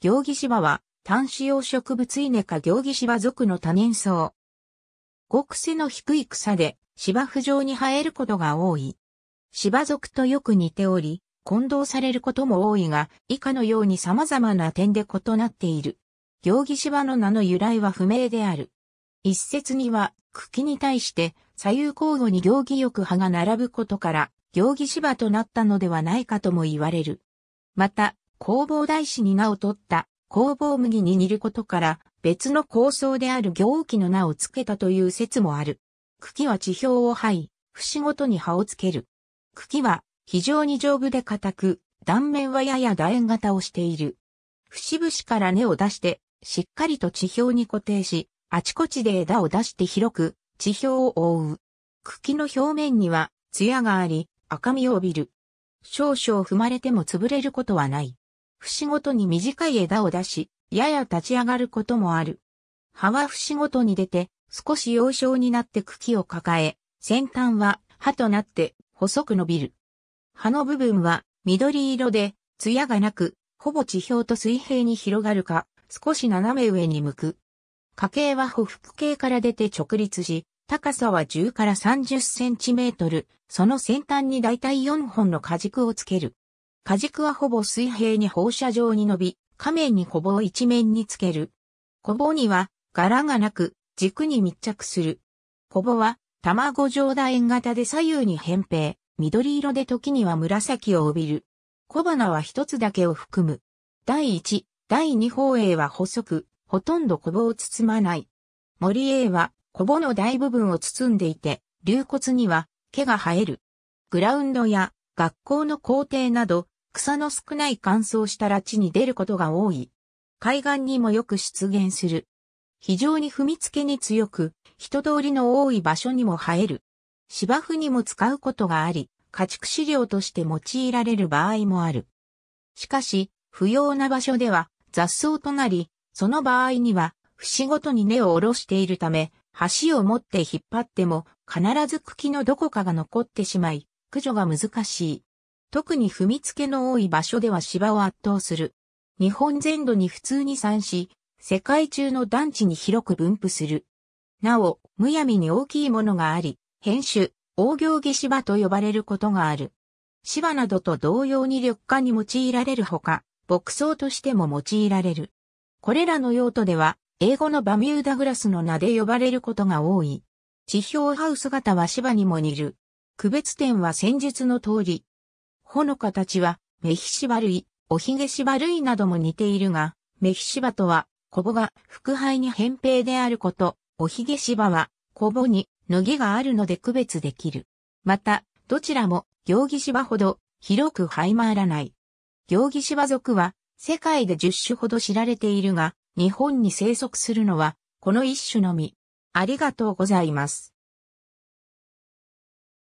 行儀芝は、単子葉植物稲か行儀芝属の多年草。極くの低い草で、芝生状に生えることが多い。芝属とよく似ており、混同されることも多いが、以下のように様々な点で異なっている。行儀芝の名の由来は不明である。一説には、茎に対して、左右交互に行儀翼葉が並ぶことから、行儀芝となったのではないかとも言われる。また、工房大師に名を取った工房麦に似ることから別の構想である行基の名を付けたという説もある。茎は地表を這い、節ごとに葉をつける。茎は非常に丈夫で硬く、断面はやや楕円型をしている。節々から根を出して、しっかりと地表に固定し、あちこちで枝を出して広く、地表を覆う。茎の表面には、艶があり、赤みを帯びる。少々踏まれても潰れることはない。節ごとに短い枝を出し、やや立ち上がることもある。葉は節ごとに出て、少し幼少になって茎を抱え、先端は葉となって細く伸びる。葉の部分は緑色で、艶がなく、ほぼ地表と水平に広がるか、少し斜め上に向く。花茎は匍匐形から出て直立し、高さは10から30センチメートル、その先端にだいたい4本の果軸をつける。果軸はほぼ水平に放射状に伸び、仮面に小を一面につける。こぼには柄がなく軸に密着する。こぼは卵状楕円型で左右に扁平、緑色で時には紫を帯びる。小花は一つだけを含む。第一、第二方鋭は細く、ほとんど小棒を包まない。森鋭は小棒の大部分を包んでいて、流骨には毛が生える。グラウンドや学校の校庭など草の少ない乾燥したら地に出ることが多い。海岸にもよく出現する。非常に踏みつけに強く、人通りの多い場所にも生える。芝生にも使うことがあり、家畜飼料として用いられる場合もある。しかし、不要な場所では雑草となり、その場合には、節ごとに根を下ろしているため、橋を持って引っ張っても、必ず茎のどこかが残ってしまい、駆除が難しい。特に踏みつけの多い場所では芝を圧倒する。日本全土に普通に散し、世界中の団地に広く分布する。なお、むやみに大きいものがあり、変種、大行儀芝と呼ばれることがある。芝などと同様に緑化に用いられるほか、牧草としても用いられる。これらの用途では、英語のバミューダグラスの名で呼ばれることが多い。地表ハウス型は芝にも似る。区別点は戦術の通り、穂の形は、メヒシバ類、オヒゲシバ類なども似ているが、メヒシバとは、コボが腹肺に扁平であること、オヒゲシバは、コボに、のぎがあるので区別できる。また、どちらも、行儀芝ほど、広く這い回らない。行儀芝属は、世界で10種ほど知られているが、日本に生息するのは、この一種のみ。ありがとうございます。